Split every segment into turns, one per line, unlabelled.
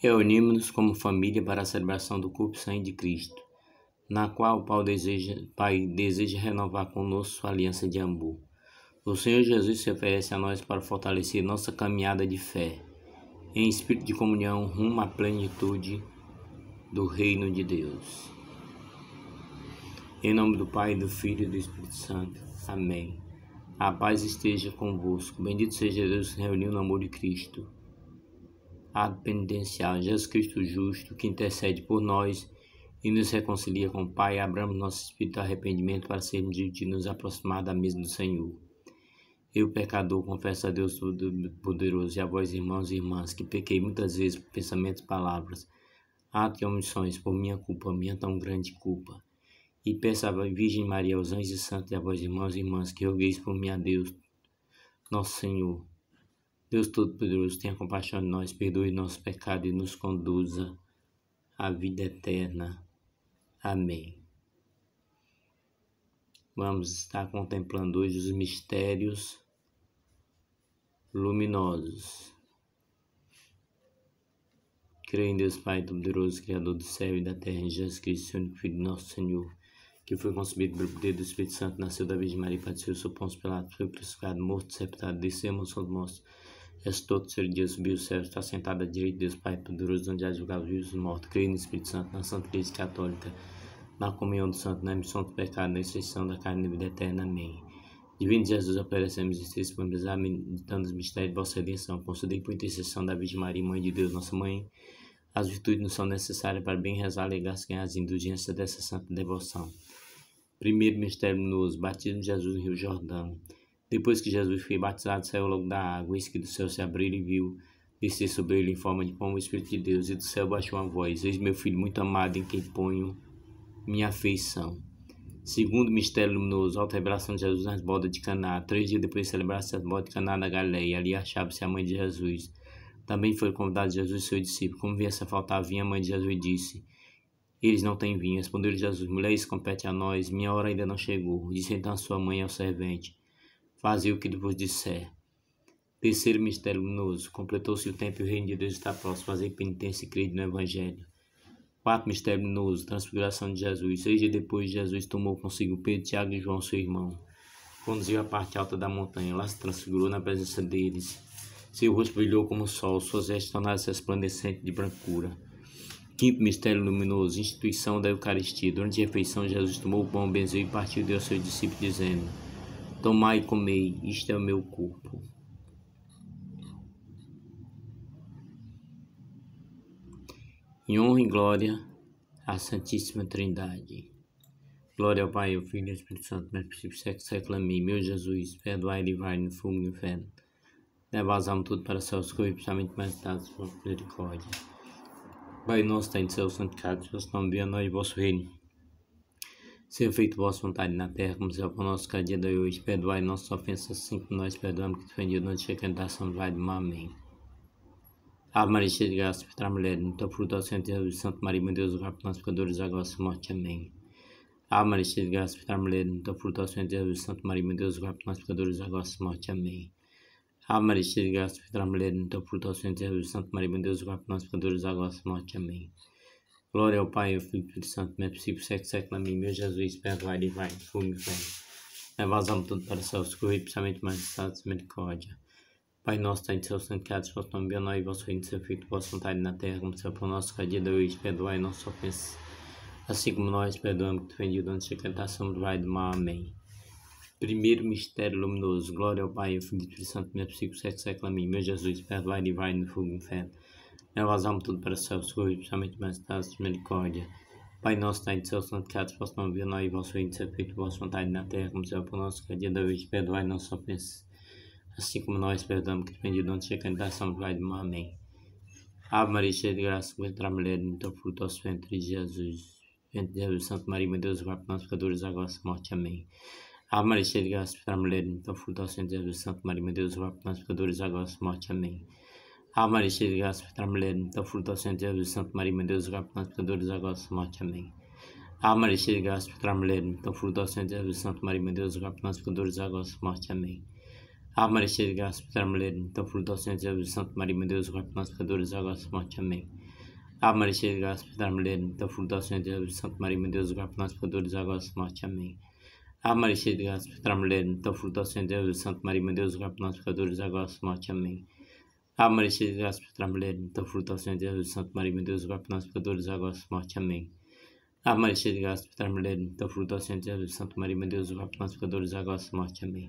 Reunimos-nos como família para a celebração do corpo e sangue de Cristo, na qual o Pai deseja, Pai deseja renovar conosco sua aliança de amor. O Senhor Jesus se oferece a nós para fortalecer nossa caminhada de fé, em espírito de comunhão rumo à plenitude do reino de Deus. Em nome do Pai, do Filho e do Espírito Santo. Amém. A paz esteja convosco. Bendito seja Deus que reuniu no amor de Cristo ad penitencial, Jesus Cristo justo, que intercede por nós e nos reconcilia com o Pai, abramos nosso espírito de arrependimento para sermos de nos aproximar da mesa do Senhor. Eu, pecador, confesso a Deus Todo-Poderoso e a vós, irmãos e irmãs, que pequei muitas vezes por pensamentos, palavras, atos ah, e omissões, por minha culpa, minha tão grande culpa. E peço à Virgem Maria, aos anjos e santos e a vós, irmãos e irmãs, que rogueis por mim a Deus, nosso Senhor Deus Todo-Poderoso, tenha compaixão de nós, perdoe nosso pecado e nos conduza à vida eterna. Amém. Vamos estar contemplando hoje os mistérios luminosos. Creio em Deus Pai Todo-Poderoso, Criador do céu e da terra, em Jesus Cristo, seu único Filho, nosso Senhor, que foi concebido pelo poder do Espírito Santo, nasceu da Virgem Maria, padeceu, seu pão pelado, foi crucificado, morto, sepultado, desceu, emoção do monstro esse todo ser dia subiu o céu, está sentado à direita de Deus Pai Poderoso, onde há de julgar os vivos e mortos. Creio no Espírito Santo, na Santa Igreja Católica, na comunhão do santo, na emissão do pecado, na exceção da carne e vida eterna. Amém. Divino Jesus, oferecemos estes para meditando os mistérios de vossa redenção. Concedei por intercessão da Virgem Maria, Mãe de Deus, nossa Mãe, as virtudes não são necessárias para bem rezar, alegar se ganhar as indulgências dessa santa devoção. Primeiro mistério nos batismo de Jesus no Rio Jordão. Depois que Jesus foi batizado, saiu logo da água, eis que do céu se abriu e viu descer sobre ele em forma de pão o Espírito de Deus, e do céu baixou uma voz: Eis meu filho muito amado, em quem ponho minha afeição. Segundo mistério luminoso, alta revelação de Jesus nas bodas de Caná. Três dias depois celebrasse se as bodas de Caná da Galéia ali achava-se a mãe de Jesus. Também foi convidado Jesus e seu discípulo. Como viesse a faltar vinho, a mãe de Jesus disse: Eles não têm vinho. Respondeu Jesus: Mulher, isso compete a nós. Minha hora ainda não chegou. Disse então a sua mãe ao servente: Fazer o que vos disser. Terceiro mistério luminoso. Completou-se o tempo e o reino de Deus está próximo. Fazer penitência e crer no Evangelho. Quarto mistério luminoso. Transfiguração de Jesus. Seis dias depois, Jesus tomou consigo Pedro, Tiago e João, seu irmão. Conduziu a parte alta da montanha. Lá se transfigurou na presença deles. Seu rosto brilhou como o sol. Suas vestes tornaram-se resplandecentes de brancura. Quinto mistério luminoso. Instituição da Eucaristia. Durante a refeição, Jesus tomou o pão, benzeu e partiu deu aos seus discípulos, dizendo... Tomai e comei, isto é o meu corpo. Em honra e glória à Santíssima Trindade. Glória ao Pai, ao Filho e ao Espírito Santo, mas princípio sexo, século amém. Meu Jesus, perdoai e livrai no fumo do inferno. Debasamos tudo para céus, corri, principalmente mais dados por misericórdia. Pai nosso, tem de céu santificado, vosso nome, venha a nós e vosso reino Seja feito vossa vontade na terra, como se o nosso cada dia da hoje. Perdoai nossas ofensas, assim como nós perdoamos que defendido não te tentação, vai de Amém. Ave Maria, cheia de graça, para mulher, muito fruto ao Senhor, Jesus, Santo Maria, meu Deus, rogai por nós pecadores, agora e morte. Amém. Ave Maria, cheia de graça, para mulher, muito fruto ao Senhor, Jesus, Santo Maria, meu Deus, rogai por nós pecadores, agora e morte. Amém. Ave Maria, cheia de graça, para mulher, muito fruto ao Senhor, Jesus, Santo Maria, meu Deus, rogai por nós pecadores, agora e morte. Amém. Glória ao Pai, ao Filho e ao Espírito Santo, como é possível, segue, segue na meu Jesus, perdoai, divai, fume, vem. Levai-me tudo para o céu, socorri, principalmente mais necessitados de misericórdia. Pai nosso, tem de ser santificado, vosso nome, bem nós, é vosso reino, seu filho, vossa vontade na terra, como seu pão nosso, cada dia de hoje, perdoai nossas ofensa. assim como nós perdoamos que ofendido, antes de cantação, do vai do mal. Amém. Primeiro mistério luminoso, glória ao Pai, ao Filho e ao Espírito Santo, como é possível, segue, segue na meu Jesus, perdoai, vai, no fogo, inferno. Elevazamos tudo para céu, seguro e principalmente mais da misericórdia. Pai nosso, Pai de céu, santificado, vosso nome, venha nós, vosso reino, seja feito, vossa vontade na terra, como céu, por nosso, que é dia da vez, perdoai nossas ofensas, assim como nós perdoamos que depende onde chega a tentação, vai de amém. Ave Maria, cheia de graça, contra a mulher, teu fruto ao ventre, Jesus. Entre é Jesus, Santo Maria, meu Deus, o rapaz nós pecadores, agora e morte, amém. Ave Maria, cheia de graça, contra a mulher, teu fruto ao ventre, Jesus. É santo Maria, meu Deus, o rapaz nós pecadores, agora e morte, amém. हमारे शरीर का अस्पताल फुर्ता सेंटर संतमारी मंदिर का समाचार देंगे हमारे शरीर का अस्पताल फुर्ता सेंटर संतमारी मंदिर का समाचार देंगे हमारे शरीर का अस्पताल फुर्ता सेंटर संतमारी मंदिर का समाचार देंगे हमारे शरीर का अस्पताल फुर्ता सेंटर संतमारी मंदिर का समाचार देंगे हमारे शरीर का अस्पताल तो सेंटर संतमारी मंदिर का समाचार देंगे Ah, Maria, cheia de graça, para mulher, então fruto ao Senhor Jesus, Santo Maria, meu Deus, agora para nós pecadores, agora e morte. Amém. Ah, Maria, cheia de graça, para mulher, então fruto ao Senhor Jesus, Santo Maria, meu Deus, agora para nós pecadores, agora e morte. Amém.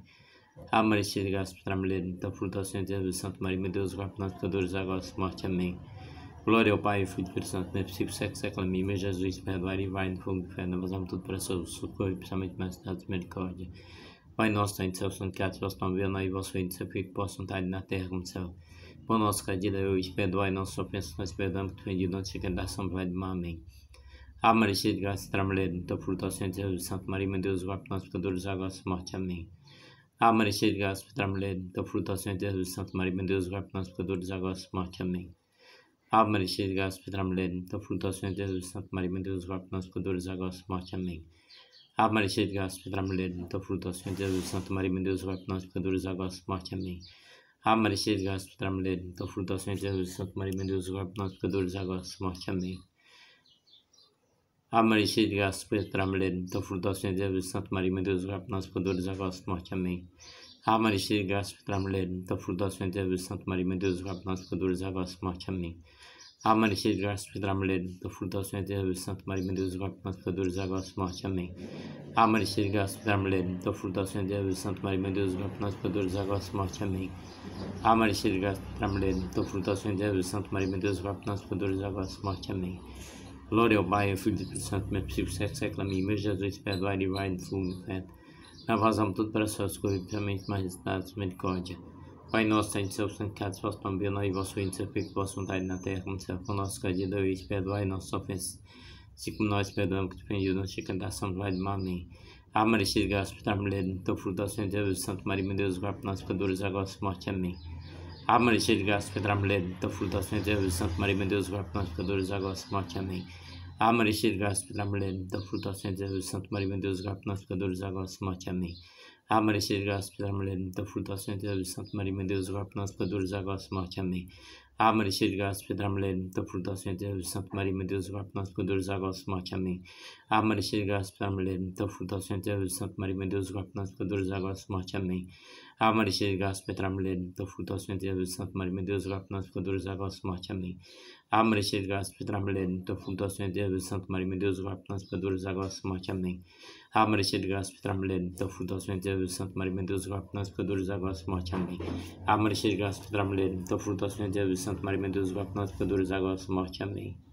Ah, Maria, cheia de graça, para mulher, então fruto ao Senhor Jesus, Santo Maria, meu Deus, agora para nós pecadores, agora e morte. Amém. Glória ao Pai, Filho e Espírito Santo, meu é século sexo, século, mim, Meu Jesus, perdoar e vai no fogo do inferno, mas amo tudo para seu socorro, principalmente mais cidade misericórdia. Pai nosso, Céu, Santo, que a vosso nome venha, e vosso reino, seu filho, que possam estar na terra como céu o nosso cada hoje, não só penso, nós perdoamos que ofendido, não te é da sombra do mal. Amém. Ave ah, Maria, cheia de graça, será mulher, muito fruto ao Senhor Jesus, Santo Maria, meu Deus, vai para nós pecadores, agora nossa morte. Amém. A ah, Maria, de graça, será mulher, muito fruto ao Senhor Jesus, Santo Maria, meu Deus, vai para nós pecadores, agora nossa morte. Amém. A ah, Maria, de graça, será mulher, muito fruto ao Senhor Jesus, Santo Maria, meu Deus, vai para nós pecadores, agora nossa morte. Amém. A Maria, de graça, será mulher, muito fruto ao Senhor Jesus, Santo Maria, meu Deus, vai para nós pecadores, agora nossa morte. Amém. Hámar és észgasfram lérünk a futószmétező szakmai mindőzőgapnak ködőrzsága szmacsamé. Hámar és észgasfram lérünk a futószmétező szakmai mindőzőgapnak ködőrzsága szmacsamé. Hámar és észgasfram lérünk a futószmétező szakmai mindőzőgapnak ködőrzsága szmacsamé. A Maria de Graça, Pedro Mulher, do fruto do Senhor Deus, Santo Maria, meu Deus, vai com para pecadores, agora e morte. Amém. A Maria de Graça, Pedro Mulher, do fruto é é do Senhor Deus, Santo Maria, meu Deus, vai com para pecadores, agora e morte. Amém. A Maria de Graça, Pedro Mulher, do fruto do Senhor Deus, Santo Maria, meu Deus, vai com para pecadores, agora e morte. Amém. Glória ao Pai, ao Filho do Espírito Santo, meu Psico, Santo, século amigo, meu Jesus, perdoai e vai do fundo do inferno. Na vazão, tudo para suas corridas, somente majestade, misericórdia. Pai nosso, Santo Seu, santificado se vosso nome, e vosso reino, seja feito vossa vontade na terra, como será com o nosso cada e perdoai nossas ofensas, assim como nós perdoamos que ofendeu nossa tentação, vai do amém. de ah, Maria, cheia de graça, por mulher, então fruto do Senhor Jesus, Santo Maria, meu Deus, guarda nós pecadores, agora e morte, amém. A ah, Maria, cheia de graça, por mulher, então fruto do Senhor Jesus, Santo Maria, meu Deus, guarda nós pecadores, agora e morte, amém. A ah, Maria, cheia de graça, por mulher, então fruto do Senhor Jesus, Santo Maria, meu Deus, guarda nós pecadores, agora e morte, amém. A Aparecer graças pela mulher de muita frutuosa entre de Santo Maria, meu Deus, agora para nós pecadores, agora e morte. Amém. A Aparecer graças pela mulher de muita frutuosa entre de Santa Maria, meu Deus, agora para nós pecadores, agora e morte. Amém. A Aparecer graças pela mulher muita frutuosa entre Maria, meu Deus, agora para nós pecadores, agora e morte. Amém. A Aparecer graças pela mulher muita frutuosa entre Maria, meu Deus, agora para nós pecadores, agora morte. Amém. A merecer de graça por trabalhar em tua fundação, Deus, Santo Maria, meu Deus, vai para nós pecadores, agora e morte. Amém. A merecer de graça por trabalhar em tua fundação, Deus, Santo Maria, meu Deus, vai para nós pecadores, agora e morte. Amém. A merecer de graça por trabalhar em tua fundação, Deus, Santo Maria, meu Deus, vai para nós pecadores, agora e morte. Amém.